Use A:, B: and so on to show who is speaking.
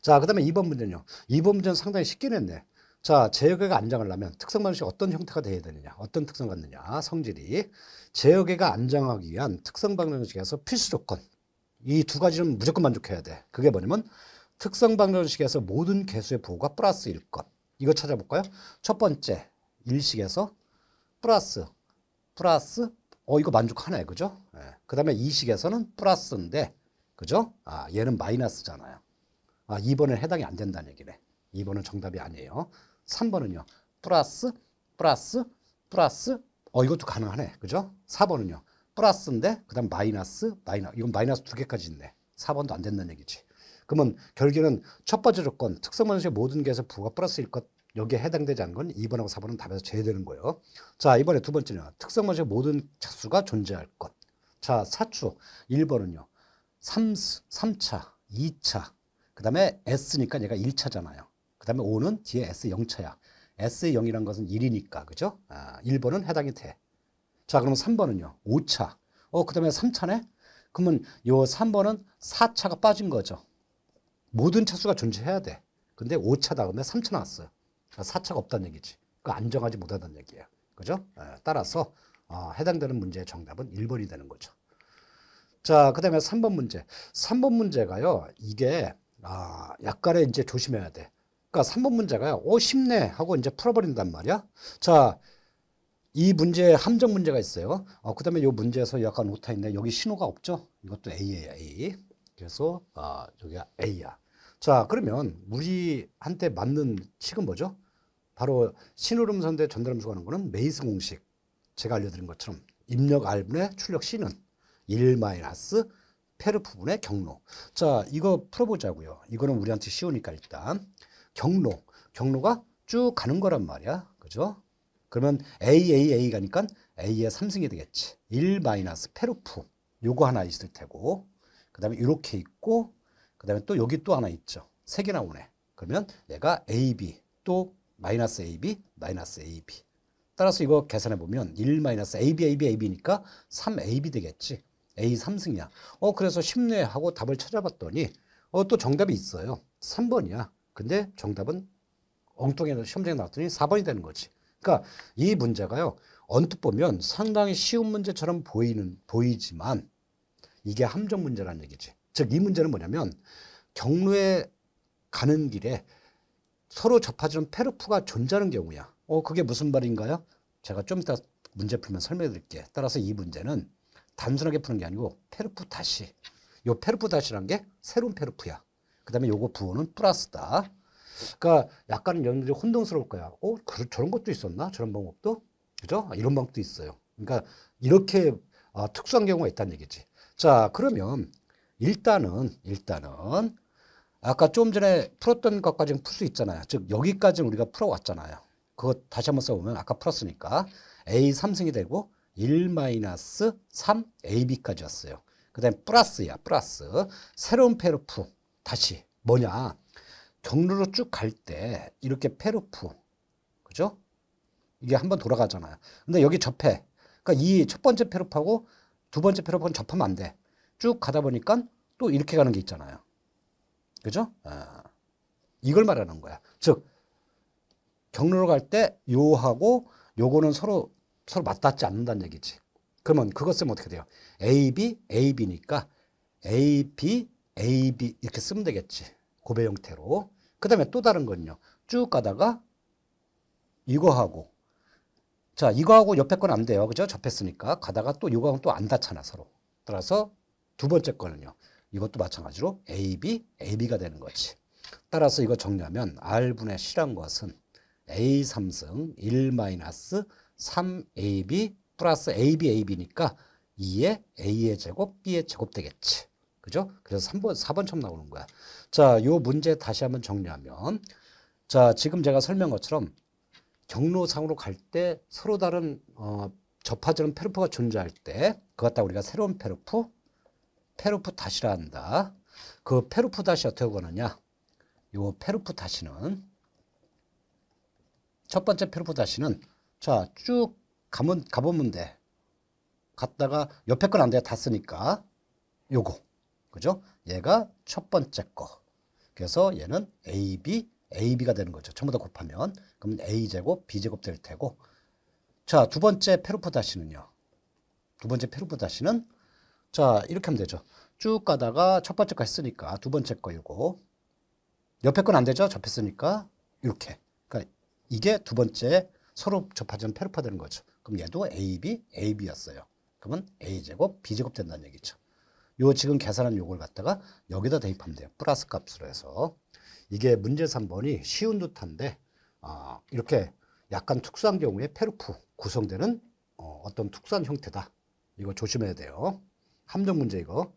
A: 자, 그 다음에 2번 문제는요. 2번 문제는 상당히 쉽게 냈네. 자, 제어계가 안장하려면 특성반응이 어떤 형태가 돼야 되느냐, 어떤 특성 같느냐, 성질이. 제어계가 안정하기 위한 특성방정식에서 필수 조건. 이 두 가지는 무조건 만족해야 돼. 그게 뭐냐면 특성방정식에서 모든 개수의 부호가 플러스 일것 이거 찾아볼까요? 첫 번째, 일식에서 플러스, 플러스, 어, 이거 만족하네, 그죠? 예. 그 다음에 이식에서는 플러스인데, 그죠? 아, 얘는 마이너스잖아요. 아, 2번은 해당이 안 된다는 얘기네. 2번은 정답이 아니에요. 3번은요. 플러스, 플러스, 플러스. 어, 이것도 가능하네. 그죠? 4번은요. 플러스인데, 그 다음 마이너스, 마이너스. 이건 마이너스 두 개까지 있네. 4번도 안 된다는 얘기지. 그러면 결국는첫 번째 조건, 특성변수의 모든 개에서 부가 플러스일 것, 여기에 해당되지 않은 건 2번하고 4번은 답에서 제외되는 거예요. 자, 이번에 두번째는 특성변수의 모든 차수가 존재할 것. 자, 사추 1번은요. 3, 3차, 2차, 그 다음에 S니까 얘가 1차잖아요. 그 다음에 O는 뒤에 S0차야. S0이란 것은 1이니까, 그죠? 아, 1번은 해당이 돼. 자, 그러면 3번은요? 5차. 어, 그 다음에 3차네? 그러면 요 3번은 4차가 빠진 거죠. 모든 차수가 존재해야 돼. 근데 5차 다음에 3차 나왔어요. 4차가 아, 없다는 얘기지. 그 안정하지 못하다는 얘기예요. 그죠? 아, 따라서 어, 해당되는 문제의 정답은 1번이 되는 거죠. 자, 그 다음에 3번 문제. 3번 문제가요, 이게 아, 약간의 이제 조심해야 돼. 그러니까 3번 문제가 어 쉽네 하고 이제 풀어버린단 말이야. 자, 이 문제에 함정 문제가 있어요. 어, 그 다음에 이 문제에서 약간 오타 있네. 여기 신호가 없죠? 이것도 A예요, A. 그래서 어, 아, 여기가 A야. 자, 그러면 우리한테 맞는 식은 뭐죠? 바로 신호름선 대 전달음수가 는 거는 메이스 공식. 제가 알려드린 것처럼 입력 R분의 출력 C는 1 마이너스 페르 부분의 경로. 자, 이거 풀어보자고요. 이거는 우리한테 쉬우니까 일단 경로, 경로가 쭉 가는 거란 말이야. 그죠? 그러면 A, A, A 가니까 A의 3승이 되겠지. 1 마이너스 페르프 요거 하나 있을 테고 그 다음에 이렇게 있고 그 다음에 또 여기 또 하나 있죠. 3개 나오네. 그러면 얘가 AB 또 마이너스 AB 마이너스 AB 따라서 이거 계산해 보면 1 마이너스 AB, AB, AB니까 3AB 되겠지. A 3승이야. 어, 그래서 쉽네 하고 답을 찾아봤더니 어, 또 정답이 있어요. 3번이야. 근데 정답은 엉뚱해 시험장에 나왔더니 4번이 되는 거지. 그러니까 이 문제가요. 언뜻 보면 상당히 쉬운 문제처럼 보이는 보이지만 이게 함정 문제라는 얘기지. 즉 이 문제는 뭐냐면 경로에 가는 길에 서로 접하지는 페르프가 존재하는 경우야. 어, 그게 무슨 말인가요? 제가 좀 이따 문제 풀면 설명해 드릴게. 따라서 이 문제는 단순하게 푸는 게 아니고 페르프 다시. 요 페르프 다시란 게 새로운 페르프야. 그다음에 요거 부호는 플러스다. 그러니까 약간은 여러분들이 혼동스러울 거야. 어, 그, 저런 것도 있었나? 저런 방법도? 그죠? 아, 이런 방법도 있어요. 그러니까 이렇게 아, 특수한 경우가 있다는 얘기지. 자, 그러면 일단은 일단은 아까 좀 전에 풀었던 것까지는 풀수 있잖아요. 즉 여기까지는 우리가 풀어왔잖아요. 그거 다시 한번 써보면 아까 풀었으니까 A 3승이 되고 1-3ab까지 왔어요. 그 다음에 플러스야, 플러스. 새로운 페르프. 다시 뭐냐. 경로로 쭉 갈 때 이렇게 페르프. 그죠? 이게 한번 돌아가잖아요. 근데 여기 접해. 그러니까 이 첫 번째 페르프하고 두 번째 페르프는 접하면 안 돼. 쭉 가다 보니까 또 이렇게 가는 게 있잖아요. 그죠? 아, 이걸 말하는 거야. 즉, 경로로 갈 때 요하고 요거는 서로 서로 맞닿지 않는다는 얘기지. 그러면 그것 쓰면 어떻게 돼요? AB, AB니까 AB, AB 이렇게 쓰면 되겠지. 고배 형태로. 그 다음에 또 다른 건요. 쭉 가다가 이거하고 자 이거하고 옆에 건 안 돼요. 그죠? 접했으니까 가다가 또 이거하고 또 안 닿잖아 서로. 따라서 두 번째 거는요. 이것도 마찬가지로 AB, AB가 되는 거지. 따라서 이거 정리하면 R분의 C란 것은 A 3승1 3AB 플러스 ABAB니까 2에 A의 제곱, B의 제곱 되겠지. 그죠? 그래서 3번, 4번 처음 나오는 거야. 자, 요 문제 다시 한번 정리하면 자, 지금 제가 설명한 것처럼 경로상으로 갈 때 서로 다른 어, 접하지는 페르프가 존재할 때 그것 다 우리가 새로운 페르프, 페르프 다시라 한다. 그 페르프 다시 어떻게 거느냐? 요 페르프 다시는 첫 번째 표보다시는 자, 쭉 가면, 가보면 돼. 갔다가 옆에 건 안 돼. 다 쓰니까 요거. 그죠? 얘가 첫 번째 거. 그래서 얘는 AB, AB가 되는 거죠. 전부 다 곱하면. 그럼 A제곱, B제곱 될 테고. 자, 두 번째 페루포다시는요. 두 번째 페루포다시는 자, 이렇게 하면 되죠. 쭉 가다가 첫 번째 거 했으니까 두 번째 거 요거. 옆에 건 안 되죠? 접했으니까 이렇게. 그러니까 이게 두 번째 서로 접하지면 페르파되는 거죠. 그럼 얘도 AB, AB였어요. 그러면 A제곱, B제곱 된다는 얘기죠. 요 지금 계산한 요걸 갖다가 여기다 대입하면 돼요. 플러스 값으로 해서. 이게 문제 3번이 쉬운 듯한데 어, 이렇게 약간 특수한 경우에 페르프 구성되는 어, 어떤 특수한 형태다. 이거 조심해야 돼요. 함정 문제 이거.